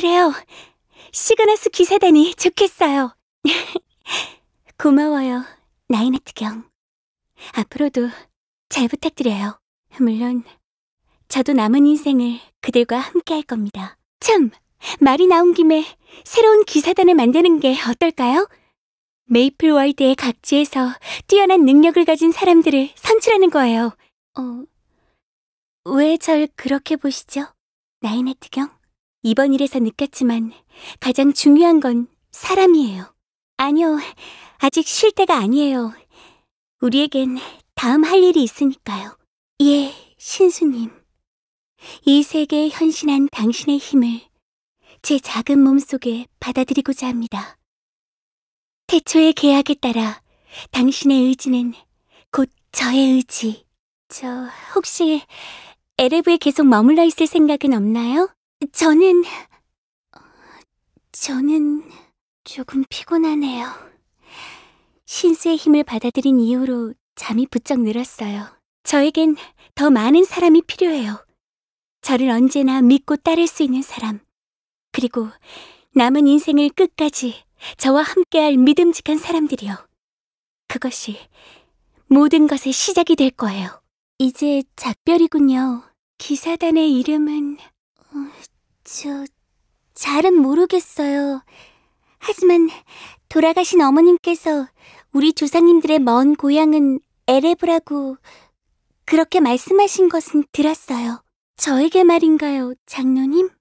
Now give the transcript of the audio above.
그래요. 시그너스 기세대니 좋겠어요. 고마워요, 나인아트 경. 앞으로도 잘 부탁드려요. 물론 저도 남은 인생을 그들과 함께 할 겁니다. 참, 말이 나온 김에 새로운 기사단을 만드는 게 어떨까요? 메이플 월드의 각지에서 뛰어난 능력을 가진 사람들을 선출하는 거예요. 어, 왜 절 그렇게 보시죠? 나인아트 경? 이번 일에서 느꼈지만 가장 중요한 건 사람이에요. 아니요, 아직 쉴 때가 아니에요. 우리에겐 다음 할 일이 있으니까요. 예, 신수님. 이 세계에 현신한 당신의 힘을 제 작은 몸속에 받아들이고자 합니다. 태초의 계약에 따라 당신의 의지는 곧 저의 의지. 저 혹시 LF에 계속 머물러 있을 생각은 없나요? 저는... 저는 조금 피곤하네요. 신수의 힘을 받아들인 이후로 잠이 부쩍 늘었어요. 저에겐 더 많은 사람이 필요해요. 저를 언제나 믿고 따를 수 있는 사람. 그리고 남은 인생을 끝까지 저와 함께할 믿음직한 사람들이요. 그것이 모든 것의 시작이 될 거예요. 이제 작별이군요. 기사단의 이름은 어, 저, 잘은 모르겠어요. 하지만 돌아가신 어머님께서 우리 조상님들의 먼 고향은 에레브라고 그렇게 말씀하신 것은 들었어요. 저에게 말인가요, 장로님?